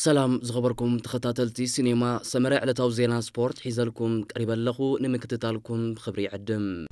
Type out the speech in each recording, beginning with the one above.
سلام زغبركم تخطاتلتي سينما سمرع لتاو زينا سبورت حيزلكم قريبا لخو نمكتتالكم خبري عدم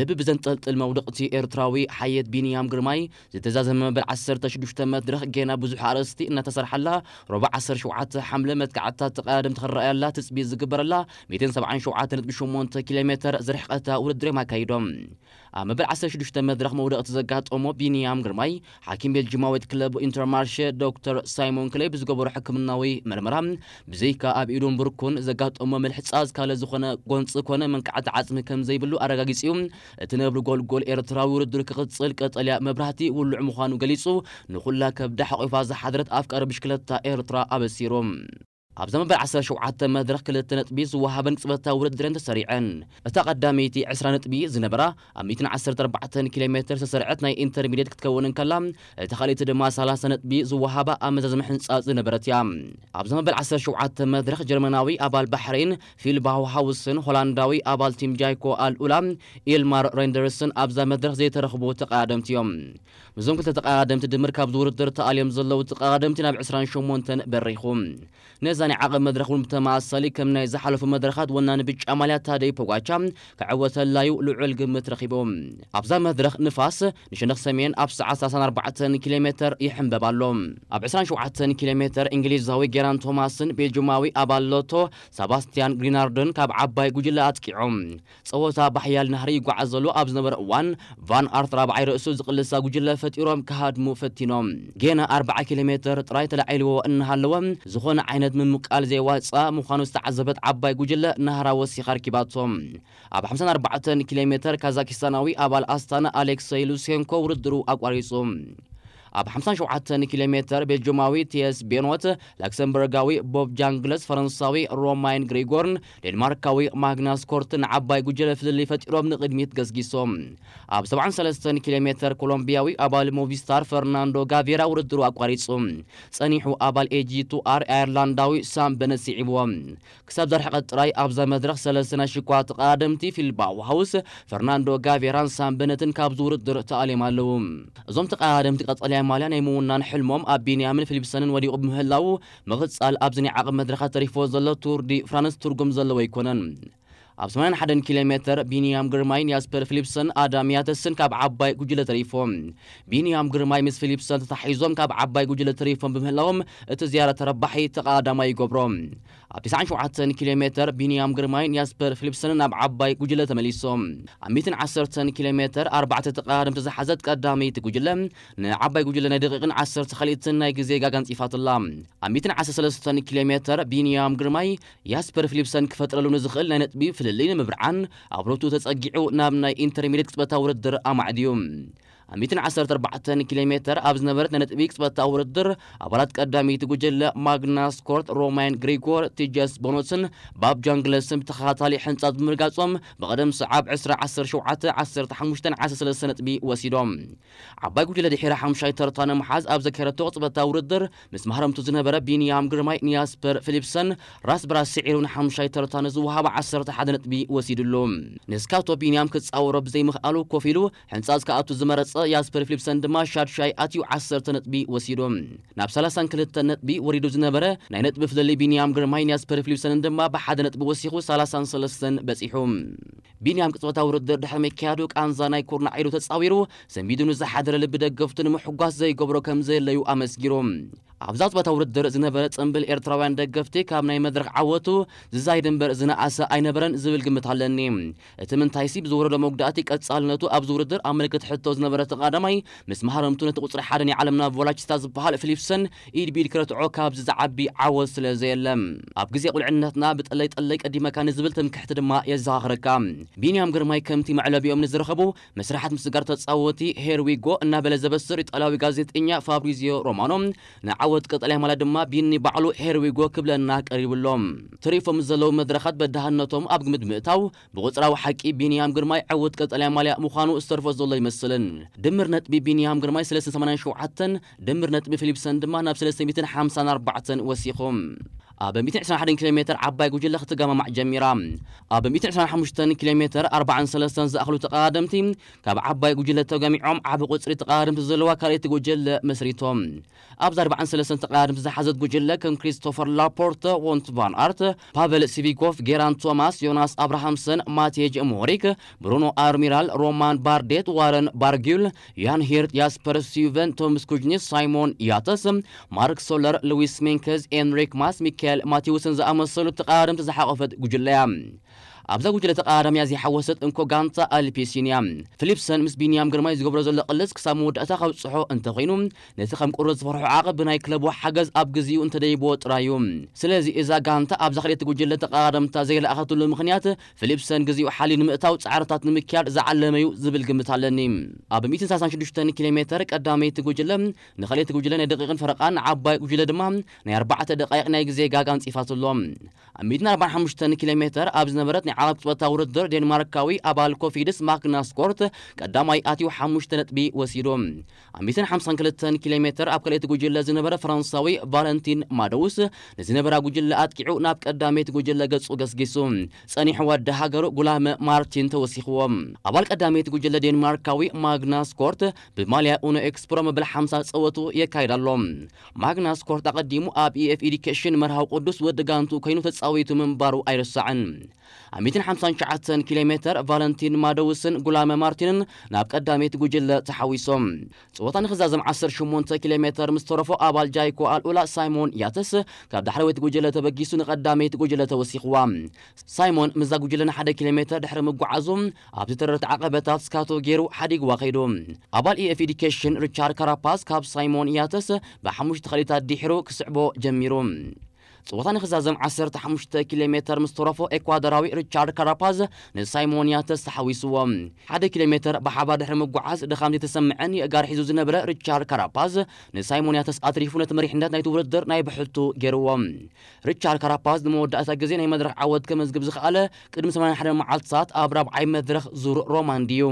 ልብ ብዘንጠልጥል መውድቕቲ ኤርትራዊ ሓየት ቢንያም ግርማይ ዝተዛዘመ መበል 16 መድረኽ ገና ብዙሕ ኣርእስቲ እናተሰርሐላ ሮባ 17 ሓምለ መትከዓታት ተቀዳድምቲ ክረአያላ ትፅቢት ዝግበረላ 177.8 ኪሎ ሜትር ዝርሕቐታ ውድድርም ኣካይዶም ኣብ መበል 16 መድረኽ መውደቕቲ ዘጋጠሞ ቢንያም ግርማይ ሓኪም ቤልጅማዊት ክለብ ኢንተርማርሸ ዶክተር ሳይሞን ክሌብ ዝገበሮ ሕክምናዊ ምርመራ ብዘይካ ኣብ ኢዱን ብርኩን ዘጋጠሞ ምልሕፃዝ ካልእ ዝኾነ ጎንፂ ኮነ መንክዓት ዓፅሚ ከም ዘይብሉ ኣረጋጊፂ እዩ تنبر جول جول إيرتراوي ردوا كقط صلك أتلي مبرهتي والعمخان وجلسوا نقول لك بدحق فاز حضرت أفكار بشكل تا إيرترا أبسيروم أبز ما بعسر شو عت مدرخ كل التنت بيز وهابن صبت تورد درند سريعا أتقدميتي عسرانت بيز نبرة أميتنا عسر تربعة كيلومتر سرعتنا إنتر ميديت تكون كلام تخليت تدمى سلا سنت بيز وهابا أمزز محن سات نبرة يام أبز بعسر شو عت مدرخ جرمناوي أبال بحرين في البهو هاوسن هولنداوي أبال تيم جايكو الأولام إلمار ريندرسون أبز ما مدرخ زي ترخبو تقدمت يوم مزوم كل تقدمت دمر كابزور درت أليم زلو تقدمت نبع عسران شو مونتن بريخوم نز زن عق مدرخ المتماصل كمنا يزحل في مدرخات ونان بج عمليات تادي بوقاتشام كعوات اللايو لعلق الجم مترخيبهم أبزا مدرخ نفاس نشنخ سمين أب ساعة 34 كيلومتر يحن ببالهم أب 27 كيلومتر زاوي جيران توماسن بيجوماوي أبالوتو ساباستيان ግሪናርድን ካብ ዓባይ ጉጅለ ኣጥቂዖም ፀወታ ባሕያል ናህሪ ይጓዓዝ ዘሎ ኣብ ዝነበረ እዋን ቫን ኣርት ራብዓይ ርእሱ ዝቕልሳ ጉጅለ كهاد مو ፈቲኖም جينا أربعة كيلومتر ترايت ጥራይ ተላዒልዎ እናሃለወ زخون ዓይነት من ንምቃል ዘይዋፅኣ ምዃኑ ዝተዓዘበት ዓባይ ጉጅለ ናህራ ወሲኻ ርኪባቶም ኣብ 54 ኪሎ ሜትር ካዛኪስታናዊ ኣባል ኣስታና ኣሌክሰይ ሉሴንኮ ውድድሩ ኣቋሪጹ ኣብ 54 ኪሎ ሜትር ቤልጅማዊ ቲየስ ቤኖት ላክሰምበርጋዊ ቦብ ጃንግለስ ፈረንሳዊ ሮማይን ግሪጎርን ዴንማርካዊ ማግናስ ኮርትን ዓባይ ጉጅለ ፍልሊ ፈጢሮም ንቕድሚት ገስጊሶም ኣብ 73 ኪሎ ሜትር ኮሎምቢያዊ ኣባል ሞቪስታር ፈርናንዶ ጋቬራ ውድድሩ ኣቋሪጹ ጸኒሑ ኣባል ኤጂቱ ኣር ኣየርላንዳዊ ሳም በነት ስዒብዎም ክሳብ ዘርሕቐ ጥራይ ኣብዛ መድረኽ ሰለስተ ናይ ሽኳት ተቐዳድምቲ ፊልባኦ ሃውስ ፈርናንዶ ጋቬራን ሳም በነትን ካብዚ ውድድር ተኣልዮም ኣለዉ እዞም ተቐዳድምቲ ቀጠልያ مالان يمونان حلمهم أب بنيامين فيليبسن ودي أب مهلاو مغتصال أبزني عقب مدرخة تريفو زلو تور دي فرانس ترجم زلو ويكونن أب سمان حدن كيلومتر بنيام جرماين ياسبر فيليبسن آدم ياتسن كاب عباي جوجل تريفو بنيام جرماي مس فيليبسن تتحيزوم كاب عباي جوجل تريفو بمهلاهم تزيارة ربحي تقادم يقبرهم اب 97 كيلو متر بنيام جرماين ياسبر فيليبسن اب عباي قجله تمليسوم اب 110 كيلو متر اربعه تقارم تزحزت قدامي تقجله نعباي قجله ندقيق 10 خليت سناي غزي غاغان صفات الله اب 113 كيلو بنيام جرماي ياسبر فيليبسن كفطرلو نزخل نطبي فللين مبرعان ابروتو تصقعو نابنا انترميديت قطبتا وردر امعديوم ميتن عشر تربع تاني كيلومتر أبز نبرت نتبيكس بتأور الدر أبلات قدامي تقول ماغناس كورت رومان غريغور تجاس بونوسن باب جانجلس متخاطالي حنصات مرقاصهم بقدم صعب عسر عسر شوعة عسر تحمشتن عسر سلسة نتبي وسيدوم عباي قلت لدي حيرا حمشاي ترطان محاز أبز كرتو بتأور الدر مس مهرم تزنبرة بينيام جرماي نياسبر فيليبسن راس برا سعيرون حمشاي ترطان زوها بعسر تحدن نتبي وسيدلوم نسكاتو بينيام كتس أورب زي مخالو كوفيلو حنصاز كأتو زمرت أه، ياسبرفليب سندما شاد شاي أتيو عصر تنطبي وسيروم ناب سلاسان كلت تنطبي وريدو زنبرة ناينت بفدلي بنيام غرماين ياسبرفليب سندما بحاد نطبي وسيخو سلاسان سلسن بسيحوم بنيام قطوة وردر دحر مكيادوك أنزاناي كورنا عيرو تتصاويرو سنبيدونو زحادر لبدق قفتن محقاس زي قبرو كمزي ليو أمسجيروم عبزات بتورد در زنا برد سنبل ارتروان ده گفتی کام نای مدرق عوتو زایدن بر زنا عسا اینا برن زویل گمت هلنیم اتمن تایسی بزور در مقداتی کت سال نتو ابزور در امریکت حتو زنا برد تقادمی مس محرم تونت قصر حرنی علمنا ولاچ تاز بحال فلیفسن اید بیر کرت عو کاب زز عبی عوز سل زیلم اب نابت الیت الیک ادی مکان زبل تم کحت در ما یا زاغر کام بینی هم گرمای کم تی معلو بیام نزر خبو مسرحات مسگرت تصاوتی هیر وی گو نابل زبستر ایت الاوی گازیت اینیا فابریزیو رومانو ዓወት ቀጠልያ ማለት ድማ ቢኒ ባዕሉ ሄርዊጎ ክብለና ቀሪቡሎም ትሪፎም ዘለዉ መድረኻት በዳህነቶም ኣብ ግምት ምእታው ብቁፅራዊ ሓቂ ቢንያም ግርማይ ዓወት ቀጠልያ ማልያ ምዃኑ ዝተርፎ ዘሎ ይመስልን ድምር ነጥቢ ቢንያም ግርማይ 387 ድምር ነጥቢ ፊሊፕሰን ድማ ናብ 354 ወሲኾም ኣብ 121 ኪሎ ሜትር ዓባይ ጉጅለ ክትገማማዕ ጀሚራ ኣብ 125 ኪሎ ሜትር 43 ዝኣኽሉ ተቐዳድምቲ ካብ ዓባይ ጉጅለ ተገሚዖም ዓብ ቁፅሪ ተቐዳድምቲ ዘለዋ ካልእቲ ጉጅለ መስሪቶም ኣብዛ 43 ተቐዳድምቲ ዝሓዘት ጉጅለ ከም ክሪስቶፈር ላፖርት ዎንት ቫን ኣርት ፓቨል ሲቪኮቭ ጌራን ቶማስ ዮናስ ኣብርሃምሰን ማቴጅ ሞሪክ ብሩኖ ኣርሚራል ሮማን ባርዴት ዋረን ባርጊል ያን ሂርት ያስፐር ሲቨን ቶምስ ኩጅኒስ ሳይሞን ያተስ ማርክ ሶለር ሉዊስ ሜንከዝ ኤንሪክ ማስ ሚካኤል كل ماتيوسن زأمصل بتقارم تزحقفت أفد ኣብዛ ጉጅለ ተቃራምያ ዘይሓወሰት እንኮ ጋንታ ኣልፔሲን እያ ፊሊፕሰን ምስ ቢንያም ግርማይ ዝገብሮ ዘሎ ቅልፅ ክሳብ መወዳእታ ካብ ፅሖ እንተኮይኑ ነቲ ከም ቁርበት ዝፈርሑ ዓቐብ ብናይ ክለቡ ሓገዝ ኣብ ግዜኡ እንተደይብዎ ጥራይ እዩ ስለዚ እዛ ጋንታ ኣብዛ ክልኤቲ ጉጅለ ተቃራምታ ዘይለኣኸትሉ ምክንያት ፊሊፕሰን ግዜኡ ሓሊ ንምእታው ፃዕርታት ንምክያድ ዝዓለመዩ ዝብል ግምት ኣለኒ ኣብ 136 ኪሎ ሜትር ቀዳመይቲ ጉጅለ ንክልኤቲ ጉጅለ ናይ ደቂቕን ፈረቃን ዓባይ ጉጅለ ድማ ናይ 4 ደቃይቕ ናይ ግዜ ጋግ ኣንፂፋትሎም ኣብ 145 ኪሎ ሜትር ኣብ ዝነበረት ናይ ዓመት ፀወታ ውድድር ዴንማርካዊ ኣባል ኮፊድስ ማግናስኮርት ቀዳማይ ኣትዩ ሓሙሽተ ነጥቢ ወሲዱ 552 ኪሎ ሜትር ኣብ ካልአቲ ጉጅለ ዝነበረ ፈረንሳዊ ቫለንቲን ማደውስ ንዝነበራ ጉጅለ ኣጥቂዑ ናብ ቀዳሜት ጉጅለ ገጹ ገስጊሱ ጸኒሑ ወዲ ሃገሩ ጉላመ ማርቲን ተወሲኽዎ ኣባል ቀዳሜት ጉጅለ ዴንማርካዊ ማግናስኮርት ብማልያ ኡኖ ኤክስፕሮ መብል 50 ፀወቱ የካይድ ኣሎ ማግናስ ኣቐዲሙ ኣብ ኢኤፍ ኢዲኬሽን መርሃዊ ቅዱስ ወዲ ጋንቱ ኮይኑ ተጻዊቱ ምንባሩ ኣይርሳዕን 159 ኪሎ ሜትር ቫለንቲን ማደውስን ጉላመ ማርቲንን ናብ ቀዳሜት ጉጅለ ተሓዊሶም ፀወታ ንክዛዘም 18 ኪሎ ሜትር ምስ ተረፎ ኣባል ጃይኮ ኣልኡላ ሳይሞን ያተስ ካብ ዳሕረወት ጉጅለ ተበጊሱ ንቀዳሜት ጉጅለ ተወሲኽዋ ሳይሞን ምዛ ጉጅለ ን1 ኪሎ ሜትር ድሕሪ ምጓዓዙ ኣብቲ ተረርቲ ዓቐበታት ስካቶ ገይሩ ሓዲግዋ ከይዱ ኣባል ኢኤፍ ኤዲኬሽን ሪቻርድ ካራፓስ ካብ ሳይሞን ያተስ ብሓሙሽተ ኸሊታት ዲሕሩ ክስዕቦ ጀሚሩ ጽወታ ንኽዛዘም 15 ኪሎ ሜትር ምስ ተረፎ ኤኳዶራዊ ሪቻርድ ካራፓዝ ንሳይሞንያተስ ተሓዊስዎም ሓደ ኪሎ ሜትር ብሓባር ድሕሪ ምጓዓዝ ድኻምቲ ተሰምዐን የእጋር ሒዙ ዝነበረ ሪቻርድ ካራፓዝ ንሳይሞንያተስ ኣትሪፉ ነቲ መሪሕነት ናይቲ ውድድር ናይ ብሕልቱ ገይርዎም ሪቻርድ ካራፓዝ ንመወዳእታ ግዜ ናይ መድረክ ዓወት ከመዝግብ ዝኽኣለ ቅድሚ 81 መዓልትታት ኣብ ራብዓይ መድረክ ዙር ሮማን ድዩ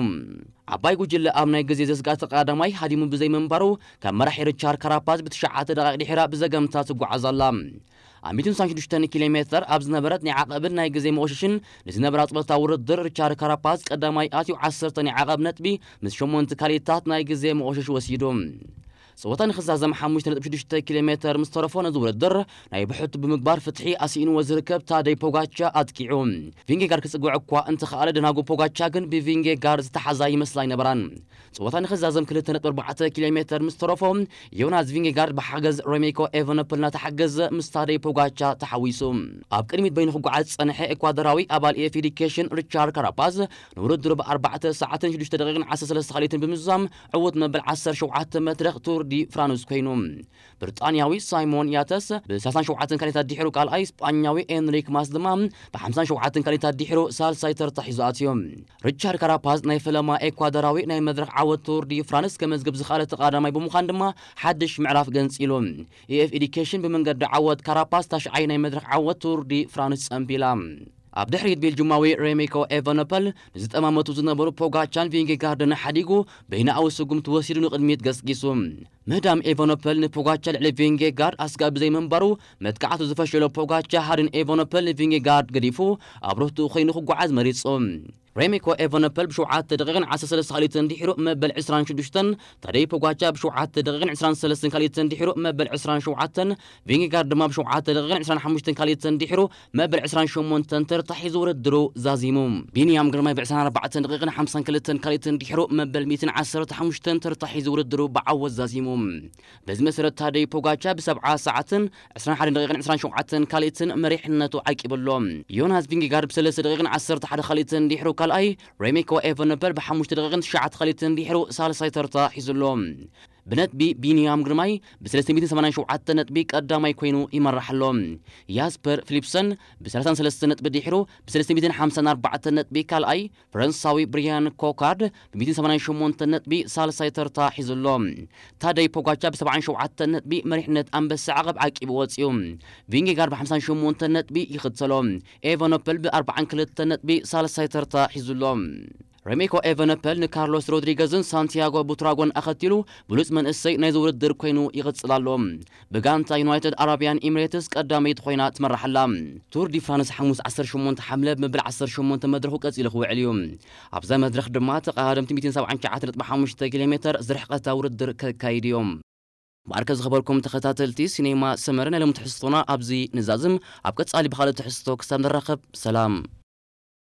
ዓባይ ጉጅለ ኣብ ናይ ግዜ ዘስጋእ ተቀዳማይ ሃዲሙ ብዘይምንባሩ ካብ መራሒ ሪቻርድ ካራፓዝ ብትሽዓተ ደቂቕ ድሒራ ብዘገምታ ትጓዓዝ ኣላ ኣብ 152 ኪሎ ሜትር ኣብ ዝነበረት ናይ ዓቐብን ናይ ግዜ መቆሸሽን ንዝነበራ ፀወታ ውርድር ሪቻርድ ካራፓዝ ቀዳማይ ኣትዩ 10 ናይ ዓቐብ ነጥቢ ምስ 8 ካልኢታት ናይ ግዜ መቆሸሽ ወሲዶም سوطان خصها زعما حموش نتبش تا كيلومتر مسترفون زور الدر ناي بحط بمقبار فتحي اسين وزركب تا داي بوغاتشا اتكيعوم فينجي غار كسغو عقوا انت خاله دناغو بوغاتشا كن بي بفينجي غار زتحزاي مسلاي نبران سوطان خصها زم كلت نتبر 4 كيلومتر مسترفون يوناز فينجي غار بحاجز بحجز روميكو ايفنبلنا تحجز مستاري بوغاتشا تحويسوم اب قدميت بين حقعات صنحه اكوادراوي ابال اي ኤፊዲኬሽን ሪቻርድ ካራፓዝ ንውድድር ብ4 ሰዓትን 6 عسس لسخاليتن بمزام عوض ዕውት መበል شوعات መድረኽ تور دی فرانس کینم. بریتانیایی سایمون یاتس به 60 شعبت کلی قال اي کالای اسپانیایی انریک ماسدمان به 50 شعبت کلی تدیح رو سال سایتر تحیزاتیم. ریچارد کاراپاز نیفلما اکوادراوی نی مدرک عوض تور دي فرانس كمزغب مزگب زخاله تقدمی به مخاندما حدش معرف جنسیلون. EF Education به منقدر عوض كاراباز تاش عین مدرک عوض تور دي فرانس امبیلام. عبد الحريد بالجماوي ريميكو إيفانابل نزت أمامه تزنا برو بوجا تشان فينجي كاردن حديقو بين أوسو توسير نقد نقدميت جسكيسوم مدام إيفانوبل نبوغاتشا لفينجي غار أسقاب زي منبرو متكعاتو زفشلو بوغاتشا هارين إيفانوبل لفينجي غار غريفو أبروتو خينوخو قعاز مريصوم ريميكو إيفانوبل بشوعات تدغغن عسا سلس خاليتن دحيرو مبل عسران شدوشتن تدي بوغاتشا بشوعات تدغغن عسران سلسن خاليتن دحيرو مبل عسران شوعاتن فينجي غار دما بشوعات تدغغن عسران حموشتن خاليتن دحيرو مبل عسران شومونتن ترتحي تحيزور الدرو زازيموم بينيام غرماي بعسان أربعة دقيقن حمسان كلتن خاليتن دحيرو مبل ميتن عسر تحموشتن تر تحيزور الدرو بعوز زازيموم اليوم بز مسرة تادي بوغاتشا بسبعة ساعات عسران حد دقيقة عسران شوعة كاليتن مريحنته عقب اللوم يون هازبينج قارب سلس دقيقة عسرت حد خاليتن ديحرو كالأي ريميكو إيفن نبر بحموش دقيقة شعة خاليتن ديحرو سالساي ترتا حيزلوم بنتبي بينيام غرماي بسلسة ميتين سمانان شو عطة نتبي قداماي كوينو إيمان رحلوم ياسبر فليبسن بسلسان سلسة نتبي ديحرو بسلسة ميتين حمسان أربعة نتبي كالأي فرنساوي بريان كوكارد بميتين سمانان شو مونت نت نتبي سالساي ترتا حيزلوم تاداي بوغاتشا بسبعان شو عطة نتبي مريحنت أنبس عقب عاك عقب واتسيوم غار بحمسان شو مونت نت نتبي يخدسلوم إيفانوبل بأربعان كلت نت نتبي سالساي ترتا حيزلوم رميكو إيفانابل نكارلوس رودريغازن سانتياغو بوتراغون اخاتيلو بلوس من اسي السي نيزور كوينو يغتصلالهم بغانتا يونايتد عربيان إميريتس قدامي تخوينا تمرحلام تور دي فرانس حموس 10 شمونت حملة مبل 10 شمونت مدرحو قصيلخو عليهم أبزا مدرخ دما دمات قادمت 279.5 كيلومتر زرح قتا قتاور الدركايديوم مركز خبركم تخطاتلتي سينما سمرنا لمتحصتنا أبزي نزازم أبقى تصالي بخالة تحصتو كسام درخب سلام